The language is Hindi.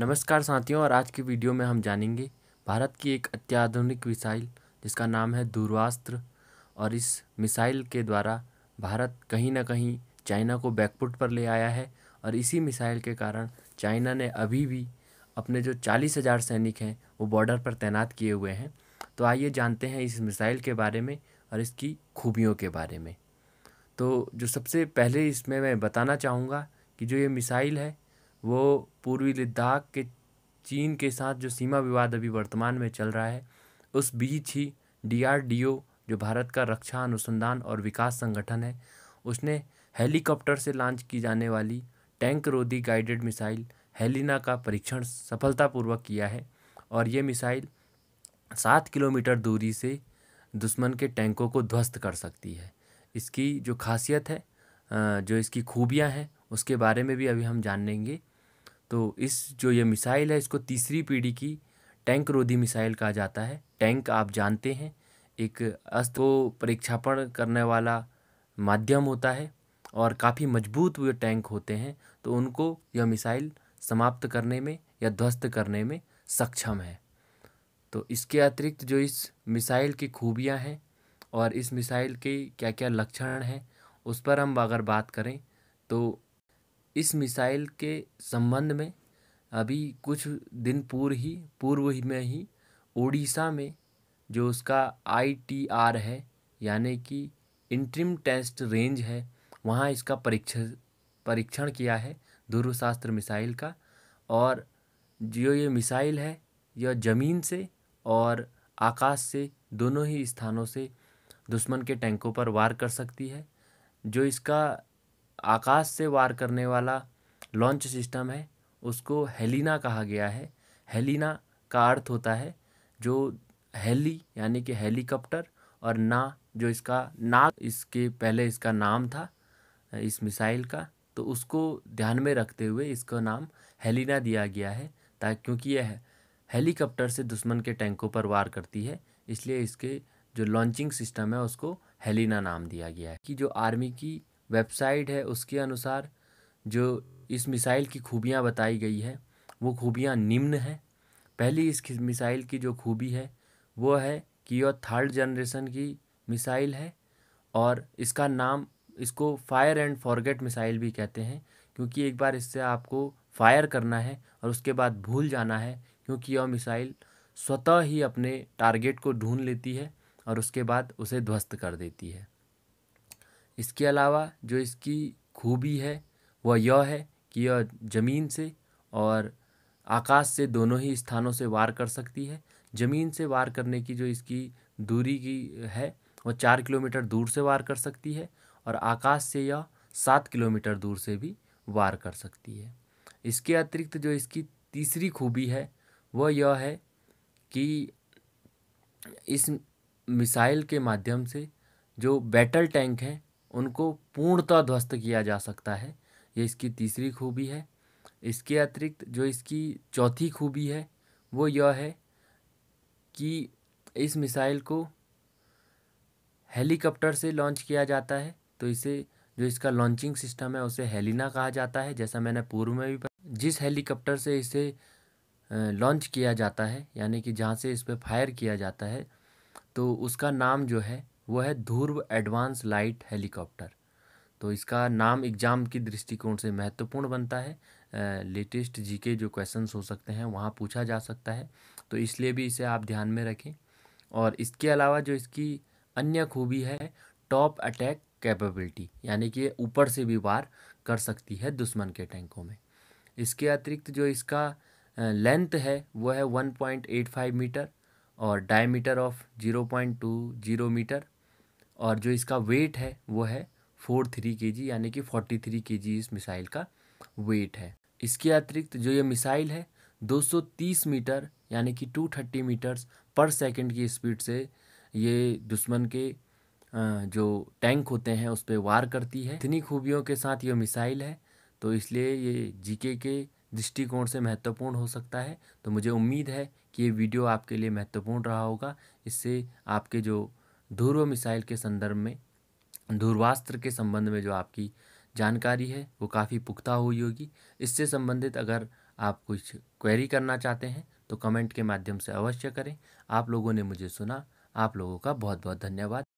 नमस्कार साथियों और आज की वीडियो में हम जानेंगे भारत की एक अत्याधुनिक मिसाइल जिसका नाम है दूरवास्त्र और इस मिसाइल के द्वारा भारत कहीं ना कहीं चाइना को बैकफुट पर ले आया है और इसी मिसाइल के कारण चाइना ने अभी भी अपने जो चालीस हज़ार सैनिक हैं वो बॉर्डर पर तैनात किए हुए हैं तो आइए जानते हैं इस मिसाइल के बारे में और इसकी खूबियों के बारे में तो जो सबसे पहले इसमें मैं बताना चाहूँगा कि जो ये मिसाइल है वो पूर्वी लद्दाख के चीन के साथ जो सीमा विवाद अभी वर्तमान में चल रहा है उस बीच ही डीआरडीओ जो भारत का रक्षा अनुसंधान और विकास संगठन है उसने हेलीकॉप्टर से लॉन्च की जाने वाली टैंक रोधी गाइडेड मिसाइल हेलिना का परीक्षण सफलतापूर्वक किया है और ये मिसाइल सात किलोमीटर दूरी से दुश्मन के टैंकों को ध्वस्त कर सकती है इसकी जो खासियत है जो इसकी खूबियाँ हैं उसके बारे में भी अभी हम जानेंगे तो इस जो ये मिसाइल है इसको तीसरी पीढ़ी की टैंक रोधी मिसाइल कहा जाता है टैंक आप जानते हैं एक अस्त को परीक्षापण करने वाला माध्यम होता है और काफ़ी मजबूत वे टैंक होते हैं तो उनको यह मिसाइल समाप्त करने में या ध्वस्त करने में सक्षम है तो इसके अतिरिक्त जो इस मिसाइल की खूबियाँ हैं और इस मिसाइल के क्या क्या लक्षण हैं उस पर हम अगर बात करें तो इस मिसाइल के संबंध में अभी कुछ दिन पूर्व ही पूर्व ही में ही ओडिशा में जो उसका आई टी आर है यानी कि इंट्रीम टेस्ट रेंज है वहाँ इसका परीक्षण परीक्षण किया है ध्रुवशास्त्र मिसाइल का और जो ये मिसाइल है यह ज़मीन से और आकाश से दोनों ही स्थानों से दुश्मन के टैंकों पर वार कर सकती है जो इसका आकाश से वार करने वाला लॉन्च सिस्टम है उसको हेलिना कहा गया है हेलिना का अर्थ होता है जो हेली यानी कि हेलीकॉप्टर और ना जो इसका ना इसके पहले इसका नाम था इस मिसाइल का तो उसको ध्यान में रखते हुए इसका नाम हेलिना दिया गया है ताकि क्योंकि यह हेलीकॉप्टर से दुश्मन के टैंकों पर वार करती है इसलिए इसके जो लॉन्चिंग सिस्टम है उसको हेलिना नाम दिया गया है कि जो आर्मी की वेबसाइट है उसके अनुसार जो इस मिसाइल की खूबियाँ बताई गई है वो खूबियाँ निम्न है पहली इस मिसाइल की जो खूबी है वो है कि यह थर्ड जनरेशन की मिसाइल है और इसका नाम इसको फायर एंड फॉरगेट मिसाइल भी कहते हैं क्योंकि एक बार इससे आपको फायर करना है और उसके बाद भूल जाना है क्योंकि यह मिसाइल स्वतः ही अपने टारगेट को ढूंढ लेती है और उसके बाद उसे ध्वस्त कर देती है इसके अलावा जो इसकी खूबी है वह यह है कि यह ज़मीन से और आकाश से दोनों ही स्थानों से वार कर सकती है ज़मीन से वार करने की जो इसकी दूरी की है वह चार किलोमीटर दूर से वार कर सकती है और आकाश से यह सात किलोमीटर दूर से भी वार कर सकती है इसके अतिरिक्त जो इसकी तीसरी खूबी है वह यह है कि इस मिसाइल के माध्यम से जो बैटल टैंक हैं उनको पूर्णतः ध्वस्त किया जा सकता है ये इसकी तीसरी खूबी है इसके अतिरिक्त जो इसकी चौथी खूबी है वो यह है कि इस मिसाइल को हेलीकॉप्टर से लॉन्च किया जाता है तो इसे जो इसका लॉन्चिंग सिस्टम है उसे हेलिना कहा जाता है जैसा मैंने पूर्व में भी जिस हेलीकॉप्टर से इसे लॉन्च किया जाता है यानी कि जहाँ से इस पर फायर किया जाता है तो उसका नाम जो है वो है ध्रुव एडवांस लाइट हेलीकॉप्टर तो इसका नाम एग्जाम की दृष्टिकोण से महत्वपूर्ण बनता है लेटेस्ट जीके जो क्वेश्चंस हो सकते हैं वहाँ पूछा जा सकता है तो इसलिए भी इसे आप ध्यान में रखें और इसके अलावा जो इसकी अन्य खूबी है टॉप अटैक कैपेबिलिटी यानी कि ऊपर से भी वार कर सकती है दुश्मन के टैंकों में इसके अतिरिक्त जो इसका लेंथ है वो है 1.85 मीटर और डायमीटर ऑफ 0.20 मीटर और जो इसका वेट है वो है फोर थ्री के जी यानी कि फोर्टी थ्री के जी इस मिसाइल का वेट है इसके अतिरिक्त जो ये मिसाइल है 230 मीटर यानी कि 230 मीटर्स पर सेकंड की स्पीड से ये दुश्मन के जो टैंक होते हैं उस पर वार करती है इतनी खूबियों के साथ ये मिसाइल है तो इसलिए ये जीके के दृष्टिकोण से महत्वपूर्ण हो सकता है तो मुझे उम्मीद है कि ये वीडियो आपके लिए महत्वपूर्ण रहा होगा इससे आपके जो ध्रुव मिसाइल के संदर्भ में ध्रुवास्त्र के संबंध में जो आपकी जानकारी है वो काफ़ी पुख्ता हुई होगी इससे संबंधित अगर आप कुछ क्वेरी करना चाहते हैं तो कमेंट के माध्यम से अवश्य करें आप लोगों ने मुझे सुना आप लोगों का बहुत बहुत धन्यवाद